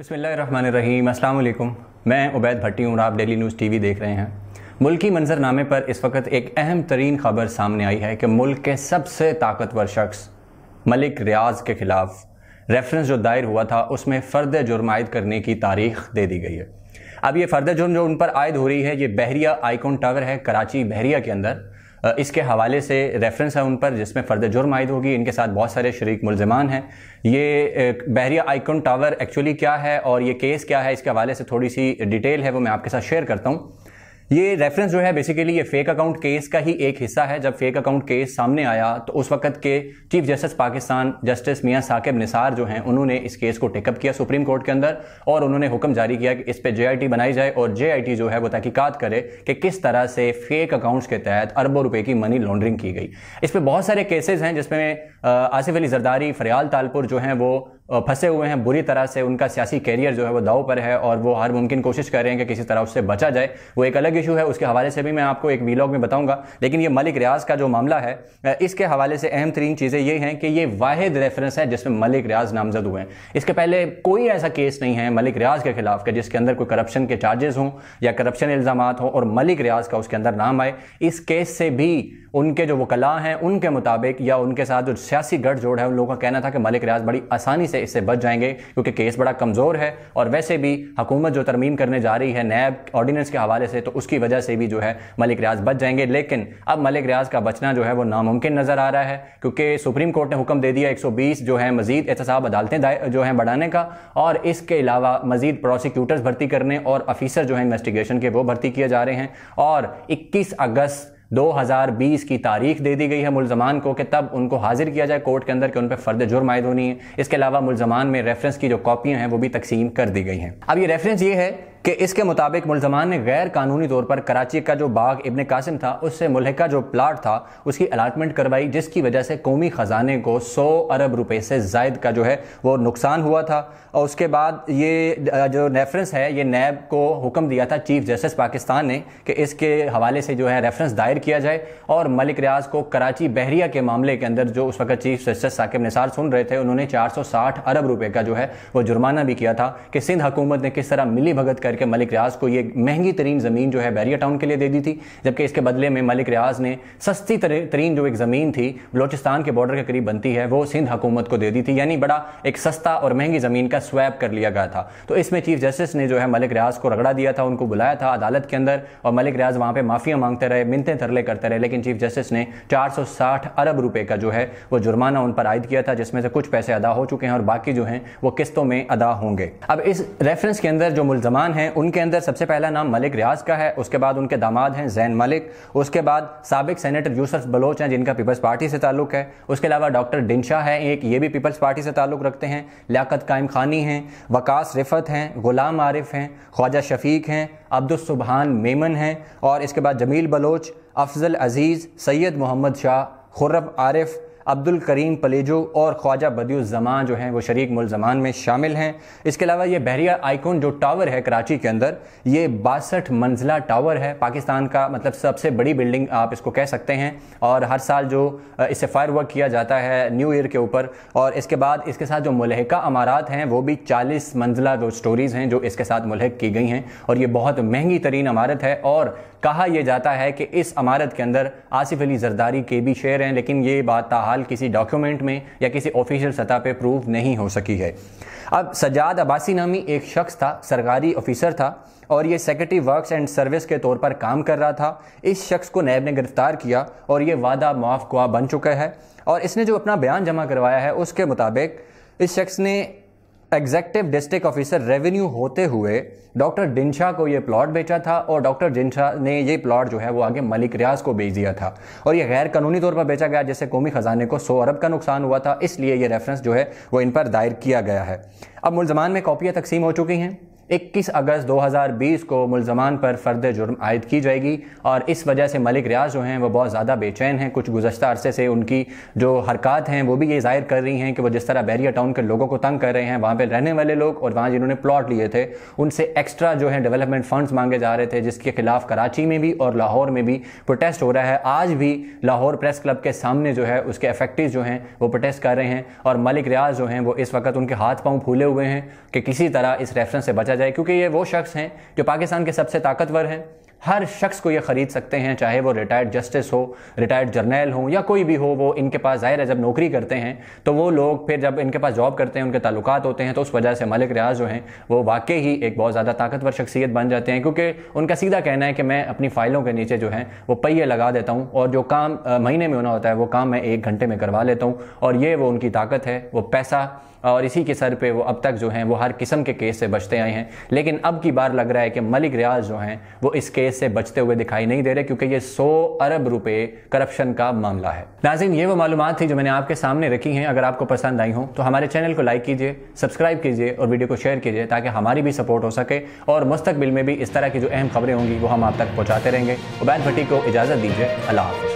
बसमीम अल्लाम मैं उबैद भट्टी हूँ आप डेली न्यूज़ टीवी देख रहे हैं मुल्क मंजरनामे पर इस वक्त एक अहम तरीन खबर सामने आई है कि मुल्क के सबसे ताकतवर शख्स मलिक रियाज के ख़िलाफ़ रेफरेंस जो दायर हुआ था उसमें फ़र्द जुर्म आयद करने की तारीख दे दी गई है अब ये फ़र्द जुर्म जो उन पर आयद हो रही है ये बहरिया आइकॉन टावर है कराची बहरिया के अंदर इसके हवाले से रेफरेंस है उन पर जिसमें फर्द जुर्म आयद होगी इनके साथ बहुत सारे शरीक मुलजमान हैं ये बहरिया आइकन टावर एक्चुअली क्या है और ये केस क्या है इसके हवाले से थोड़ी सी डिटेल है वो मैं आपके साथ शेयर करता हूँ ये रेफरेंस जो है बेसिकली ये फेक अकाउंट केस का ही एक हिस्सा है जब फेक अकाउंट केस सामने आया तो उस वक्त के chief justice Pakistan justice Mian Saqib Nisar जो हैं उन्होंने इस केस को टेकअप किया सुप्रीम कोर्ट के अंदर और उन्होंने हुक्म जारी किया कि इस पर जे बनाई जाए और जे जो है वो तहकीकत करे कि किस तरह से फेक अकाउंट्स के तहत अरबों रुपये की मनी लॉन्ड्रिंग की गई इस पर बहुत सारे केसेज हैं जिसमें आसिफ अली जरदारी फरियाल तालपुर जो हैं वो फंसे हुए हैं बुरी तरह से उनका सियासी कैरियर जो है वो दाव पर है और वो हर मुमकिन कोशिश कर रहे हैं कि किसी तरह उससे बचा जाए वो एक अलग इशू है उसके हवाले से भी मैं आपको एक वीलॉग में बताऊंगा लेकिन ये मलिक रियाज का जो मामला है इसके हवाले से अहम तरीन चीज़ें ये हैं कि ये वाहिद रेफरेंस है जिसमें मलिक रियाज नामजद हुए हैं इसके पहले कोई ऐसा केस नहीं है मलिक रियाज के खिलाफ के जिसके अंदर कोई करप्शन के चार्जेस हों या करप्शन इल्ज़ाम हों और मलिक रियाज का उसके अंदर नाम आए इस केस से भी उनके जो वकला हैं उनके मुताबिक या उनके साथ जो सियासी गठजोड़ है उन लोगों का कहना था कि मलिक रियाज बड़ी आसानी से से इससे बच जाएंगे क्योंकि केस बड़ा कमज़ोर है और वैसे भी हुकूमत जो तरमीम करने जा रही है नैब ऑर्डीनेंस के हवाले से तो उसकी वजह से भी जो है मलिक रियाज बच जाएंगे लेकिन अब मलिक रियाज का बचना जो है वो नामुमकिन नज़र आ रहा है क्योंकि सुप्रीम कोर्ट ने हुक्म दे दिया 120 जो है मजीद एहतसाब अदालतें जो हैं बढ़ाने का और इसके अलावा मजीद प्रोसिक्यूटर्स भर्ती करने और अफीसर जो है इन्वेस्टिगेशन के वो भर्ती किए जा रहे हैं और इक्कीस अगस्त 2020 की तारीख दे दी गई है मुलजमान को कि तब उनको हाजिर किया जाए कोर्ट के अंदर कि उन पर फर्द जुर्म आयद होनी है इसके अलावा मुलजमान में रेफरेंस की जो कॉपियां हैं वो भी तकसीम कर दी गई हैं अब ये रेफरेंस ये है कि इसके मुताबिक मुलजमान ने गैर कानूनी तौर पर कराची का जो बाग इबन कासिम था उससे मुलहका जो प्लाट था उसकी अलाटमेंट करवाई जिसकी वजह से कौमी ख़जाने को सौ अरब रुपये से जायद का जो है वो नुकसान हुआ था और उसके बाद ये जो रेफरेंस है ये नैब को हुक्म दिया था चीफ जस्टिस पाकिस्तान ने कि इसके हवाले से जो है रेफरेंस दायर किया जाए और मलिक रियाज को कराची बहरिया के मामले के अंदर जो उस वक्त चीफ जस्टिस साकिब निसार सुन रहे थे उन्होंने 460 अरब रुपए का जो है वो जुर्माना भी किया था कि सिंध हुकूमत ने किस तरह मिली भगत करके के मलिक रियाज को ये महंगी तरीन ज़मीन जो है बैरिया टाउन के लिए दे दी थी जबकि इसके बदले में मलिक रियाज ने सस्ती तरीन जो एक ज़मीन थी बलोचिस्तान के बॉर्डर के करीब बनती है वो सिंध हुकूमत को दे दी थी यानी बड़ा एक सस्ता और महंगी ज़मीन का स्वैप कर लिया गया था तो इसमें चीफ जस्टिस ने जो है मलिक रियाज को रगड़ा दिया था उनको बुलाया था अदालत के अंदर और मलिक रियाज वहां पर माफ़िया मांगते रहे मिनतें तरले करते रहे लेकिन चीफ जस्टिस ने चार अरब रुपए का जो है वो जुर्माना उन पर आयद किया था जिसमें से कुछ पैसे अदा हो चुके हैं और बाकी जो है वो किस्तों में अदा होंगे अब इस रेफरेंस के अंदर जो मुलजमान हैं उनके अंदर सबसे पहला नाम मलिक रियाज का है उसके बाद उनके दामाद हैं जैन मलिक उसके बाद सबक सेनेटर यूसफ बलोच हैं जिनका पीपल्स पार्टी से ताल्लुक है उसके अलावा डॉक्टर डिनशा है एक ये भी पीपल्स पार्टी से ताल्लुक रखते हैं लियाकत कायम खानी हैं वकास रिफत हैं गुलाम आरिफ हैं ख्वाजा शफीक हैं अब्दुलसुबहान मेमन हैं और इसके बाद जमील बलोच अफजल अजीज़ सैयद मोहम्मद शाह खुर्रब आरिफ अब्दुल करीम पलेजो और ख्वाजा बदियुज़मान जो हैं वो शरीक मुलजमान में शामिल हैं इसके अलावा ये बहरिया आइकॉन जो टावर है कराची के अंदर ये बासठ मंजिला टावर है पाकिस्तान का मतलब सबसे बड़ी बिल्डिंग आप इसको कह सकते हैं और हर साल जो इससे फायर वर्क किया जाता है न्यू ईयर के ऊपर और इसके बाद इसके साथ जो मुलहका अमारात हैं वो भी चालीस मंजिला जो स्टोरीज़ हैं जो इसके साथ मुलहक की गई हैं और ये बहुत महंगी तरीन अमारत है और कहा यह जाता है कि इस अमारत के अंदर आसिफ अली जरदारी के भी शेयर हैं लेकिन ये बात ताहाल फिलहाल किसी डॉक्यूमेंट में या किसी ऑफिशियल सतह पर प्रूव नहीं हो सकी है अब सजाद अब्बासी नामी एक शख्स था सरकारी ऑफिसर था और ये सेक्रेटरी वर्क्स एंड सर्विस के तौर पर काम कर रहा था इस शख्स को नैब ने गिरफ्तार किया और ये वादा माफ गुआ बन चुका है और इसने जो अपना बयान जमा करवाया है उसके मुताबिक इस शख्स ने एग्जेक्टिव डिस्ट्रिक्ट ऑफिसर रेवेन्यू होते हुए डॉक्टर डिंशा को यह प्लॉट बेचा था और डॉक्टर डिंशा ने यह प्लॉट जो है वो आगे मलिक रियाज को बेच दिया था और यह गैर कानूनी तौर पर बेचा गया जिससे कौमी खजाने को सौ अरब का नुकसान हुआ था इसलिए यह रेफरेंस जो है वो इन पर दायर किया गया है अब मुलजमान में कॉपियाँ तकसीम हो चुकी हैं 21 अगस्त 2020 को मुलजमान पर फर्द जुर्म आयद की जाएगी और इस वजह से मलिक रियाज जो हैं वो बहुत ज़्यादा बेचैन हैं कुछ गुजशत अरसे से उनकी जो हरकत हैं वो भी ये जाहिर कर रही हैं कि वो जिस तरह बैरिया टाउन के लोगों को तंग कर रहे हैं वहाँ पर रहने वाले लोग और वहाँ जिन्होंने प्लॉट लिए थे उनसे एक्स्ट्रा जो है डेवलपमेंट फंड्स मांगे जा रहे थे जिसके खिलाफ कराची में भी और लाहौर में भी प्रोटेस्ट हो रहा है आज भी लाहौर प्रेस क्लब के सामने जो है उसके अफेक्टिव जो हैं वो प्रोटेस्ट कर रहे हैं और मलिक रियाज जो हैं वो इस वक्त उनके हाथ पाँव फूले हुए हैं कि किसी तरह इस रेफरेंस से बचा जाए क्योंकि ये वो शख्स हैं जो पाकिस्तान के सबसे ताकतवर हैं हर शख्स को ये ख़रीद सकते हैं चाहे वो रिटायर्ड जस्टिस हो रिटायर्ड जर्नल हो या कोई भी हो वो इनके पास ज़ाहिर है जब नौकरी करते हैं तो वो लोग फिर जब इनके पास जॉब करते हैं उनके ताल्लुक होते हैं तो उस वजह से मलिक रियाज जो हैं वो वाकई ही एक बहुत ज़्यादा ताकतवर शख्सियत बन जाते हैं क्योंकि उनका सीधा कहना है कि मैं अपनी फ़ाइलों के नीचे जो है वो पहिए लगा देता हूँ और जो काम महीने में होना होता है वो काम मैं एक घंटे में करवा लेता हूँ और ये वो उनकी ताकत है वो पैसा और इसी के सर पे वो अब तक जो हैं वो हर किस्म के केस से बचते आए हैं लेकिन अब की बार लग रहा है कि मलिक रियाज जो हैं वो इस केस केस से बचते हुए दिखाई नहीं दे रहे क्योंकि ये 100 अरब रुपए करप्शन का मामला है नाजिन ये वो मालूम थी जो मैंने आपके सामने रखी हैं अगर आपको पसंद आई हो तो हमारे चैनल को लाइक कीजिए सब्सक्राइब कीजिए और वीडियो को शेयर कीजिए ताकि हमारी भी सपोर्ट हो सके और मुस्तबिल में भी इस तरह की जो अहम खबरें होंगी वो हम आप तक पहुँचाते रहेंगे उबैद भट्टी को इजाज़त दीजिए अल्लाह